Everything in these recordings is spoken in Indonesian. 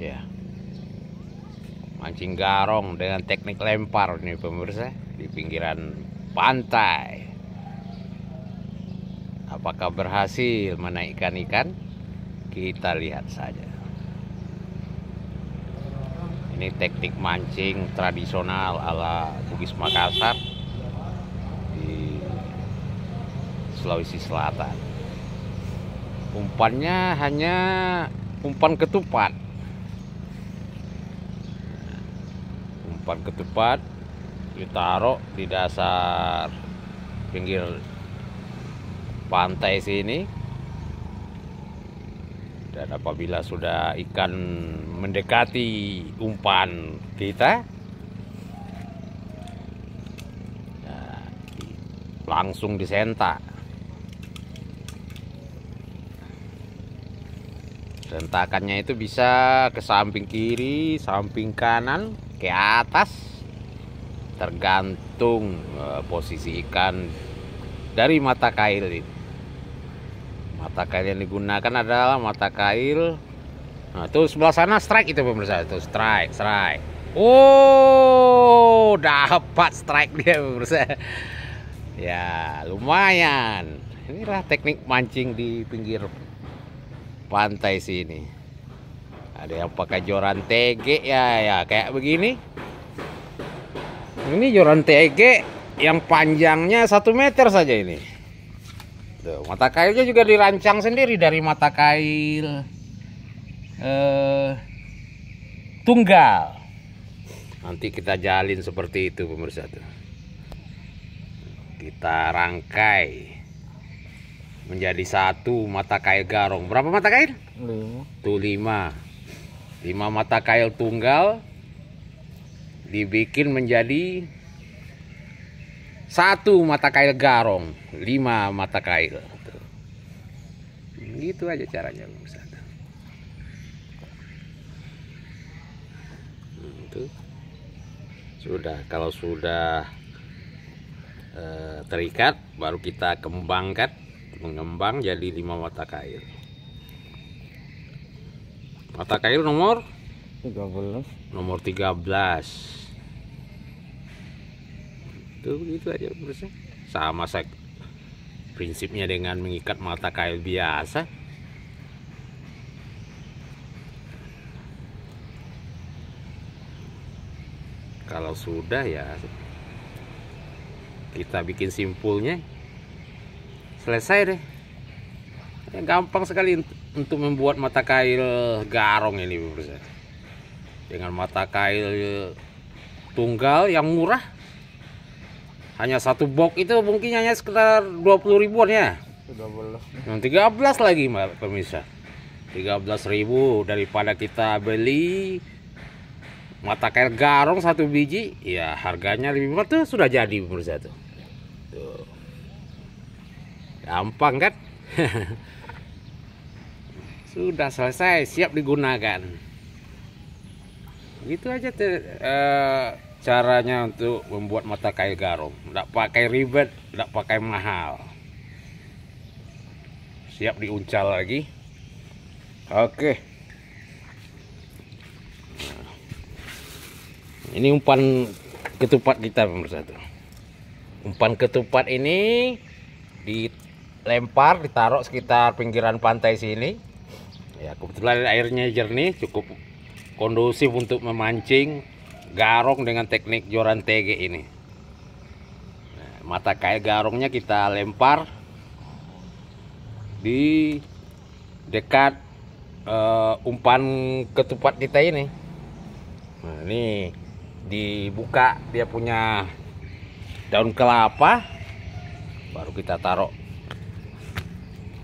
ya mancing garong dengan teknik lempar nih pemirsa di pinggiran pantai apakah berhasil menaikkan ikan kita lihat saja ini teknik mancing tradisional ala Bugis Makassar di Sulawesi Selatan umpannya hanya umpan ketupat ketupat-ketupat ditaruh di dasar pinggir pantai sini dan apabila sudah ikan mendekati umpan kita nah, langsung disenta Rentakannya itu bisa ke samping kiri, samping kanan, ke atas. Tergantung eh, posisi ikan dari mata kail. Mata kail yang digunakan adalah mata kail. Nah, itu sebelah sana strike itu pemirsa, itu strike, strike. Oh, dapat strike dia pemirsa. Ya, lumayan. Inilah teknik mancing di pinggir pantai sini ada yang pakai joran TG ya ya kayak begini ini joran TG yang panjangnya satu meter saja ini Tuh, mata kailnya juga dirancang sendiri dari mata kail eh, tunggal nanti kita jalin seperti itu pemirsa tuh kita rangkai menjadi satu mata kail garong. Berapa mata kail? Lima. Tuh lima. Lima mata kail tunggal dibikin menjadi satu mata kail garong, lima mata kail. Gitu aja caranya, hmm, sudah kalau sudah eh, terikat baru kita kembangkan mengembang jadi lima mata kail mata kail nomor 13 nomor 13 itu begitu aja pemirsa sama saya prinsipnya dengan mengikat mata kail biasa kalau sudah ya kita bikin simpulnya selesai deh ya, gampang sekali untuk membuat mata kail garong ini pemirsa dengan mata kail e, tunggal yang murah hanya satu box itu mungkin hanya sekitar 20 ribuan ya 13 13 lagi pemirsa 13 ribu daripada kita beli mata kail garong satu biji ya harganya lebih murah tuh sudah jadi pemirsa tuh gampang kan sudah selesai siap digunakan gitu aja te, uh, caranya untuk membuat mata kail garung tidak pakai ribet tidak pakai mahal siap diuncal lagi oke ini umpan ketupat kita pemirsa tuh umpan ketupat ini di lempar ditaruh sekitar pinggiran pantai sini ya kebetulan airnya jernih cukup kondusif untuk memancing garong dengan teknik joran TG ini nah, mata kail garongnya kita lempar di dekat uh, umpan ketupat kita ini nah ini dibuka dia punya daun kelapa baru kita taruh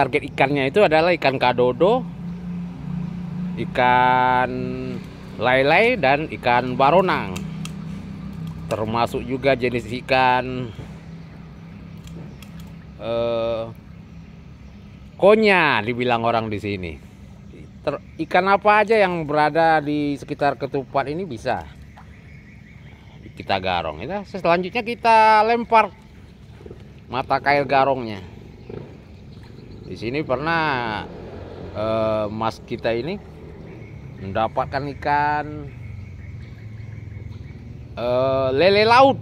target ikannya itu adalah ikan kadodo, ikan lailai dan ikan baronang. Termasuk juga jenis ikan eh, konya dibilang orang di sini. Ter, ikan apa aja yang berada di sekitar ketupat ini bisa kita garong. Ya, selanjutnya kita lempar mata kail garongnya. Di sini pernah eh, mas kita ini mendapatkan ikan eh, lele laut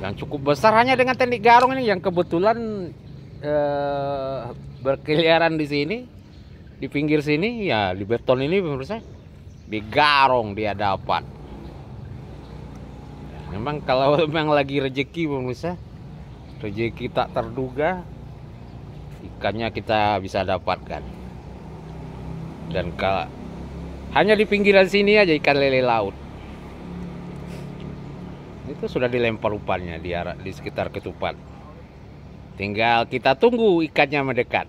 yang cukup besar hanya dengan teknik garong ini yang kebetulan eh, berkeliaran di sini di pinggir sini ya di beton ini pemirsa digarong dia dapat memang kalau memang lagi rezeki pemirsa rezeki tak terduga ikannya kita bisa dapatkan dan kalau hanya di pinggiran sini aja ikan lele laut itu sudah dilempar umpannya di di sekitar ketupat tinggal kita tunggu ikannya mendekat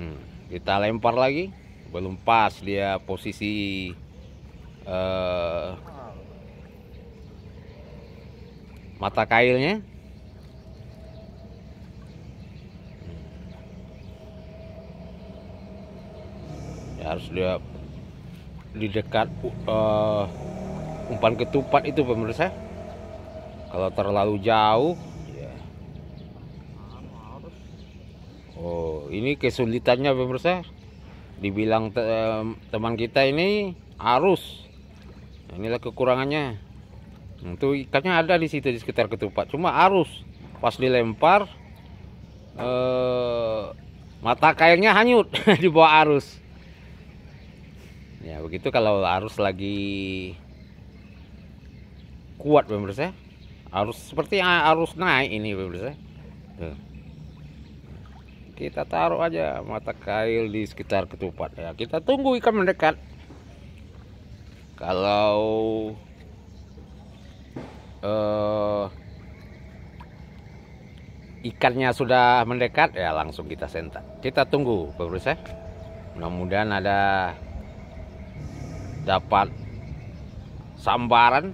hmm, kita lempar lagi belum pas dia posisi uh, mata kailnya dia di dekat uh, umpan ketupat itu pemirsa kalau terlalu jauh ya. Oh ini kesulitannya pemirsa dibilang te teman kita ini arus nah, inilah kekurangannya itu ikannya ada di situ di sekitar ketupat cuma arus pas dilempar eh, mata kailnya hanyut di bawah arus ya begitu kalau arus lagi kuat pemirsa arus seperti arus naik ini pemirsa Tuh. kita taruh aja mata kail di sekitar ketupat ya kita tunggu ikan mendekat kalau uh, ikannya sudah mendekat ya langsung kita sentak kita tunggu pemirsa mudah-mudahan ada dapat sambaran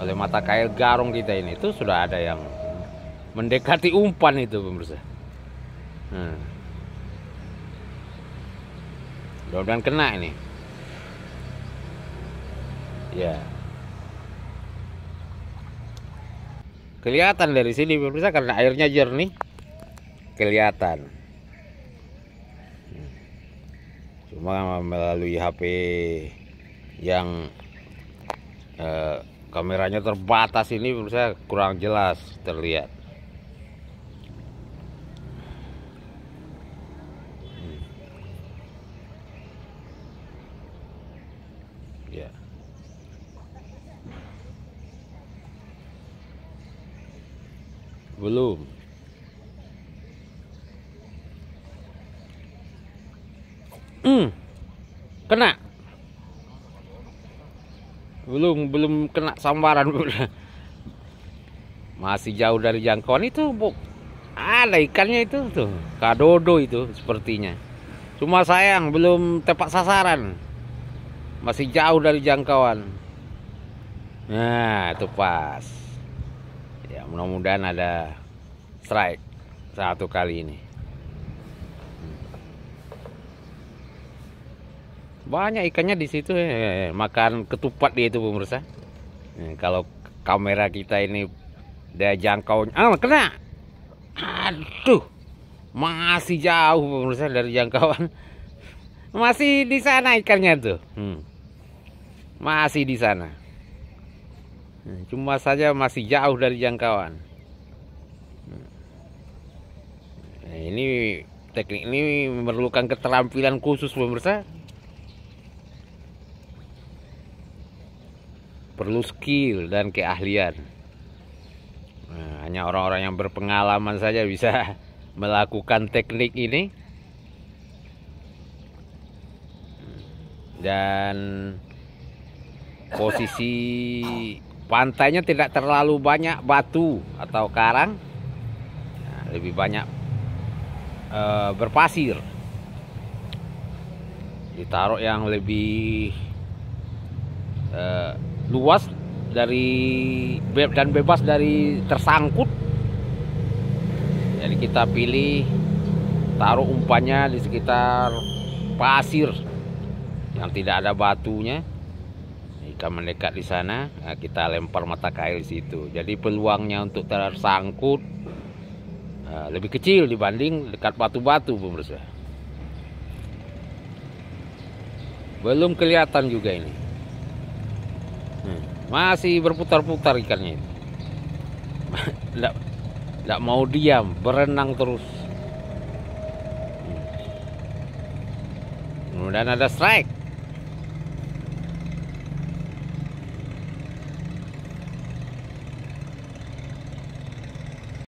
oleh mata kail garong kita ini itu sudah ada yang mendekati umpan itu pemirsa. Hmm. Dan kena ini. Ya. Kelihatan dari sini pemirsa karena airnya jernih. Kelihatan. cuma melalui HP yang eh, kameranya terbatas ini menurut saya kurang jelas terlihat hmm. ya. belum kena belum belum kena sambaran masih jauh dari jangkauan itu bu ada ikannya itu tuh kadodo itu sepertinya cuma sayang belum tepat sasaran masih jauh dari jangkauan nah itu pas ya mudah-mudahan ada strike satu kali ini banyak ikannya di situ ya makan ketupat dia itu pemirsa kalau kamera kita ini dia jangkauan ah kena aduh masih jauh pemirsa dari jangkauan masih di sana ikannya tuh hmm. masih di sana cuma saja masih jauh dari jangkauan nah, ini teknik ini memerlukan keterampilan khusus pemirsa perlu skill dan keahlian. Nah, hanya orang-orang yang berpengalaman saja bisa melakukan teknik ini. Dan posisi pantainya tidak terlalu banyak batu atau karang. Nah, lebih banyak uh, berpasir. Ditaruh yang lebih uh, luas dari dan bebas dari tersangkut jadi kita pilih taruh umpannya di sekitar pasir yang tidak ada batunya ikan mendekat di sana nah, kita lempar mata kail di situ jadi peluangnya untuk tersangkut nah, lebih kecil dibanding dekat batu-batu pemirsa belum kelihatan juga ini masih berputar-putar ikannya ini tidak mau diam, berenang terus. Hmm. Kemudian ada strike.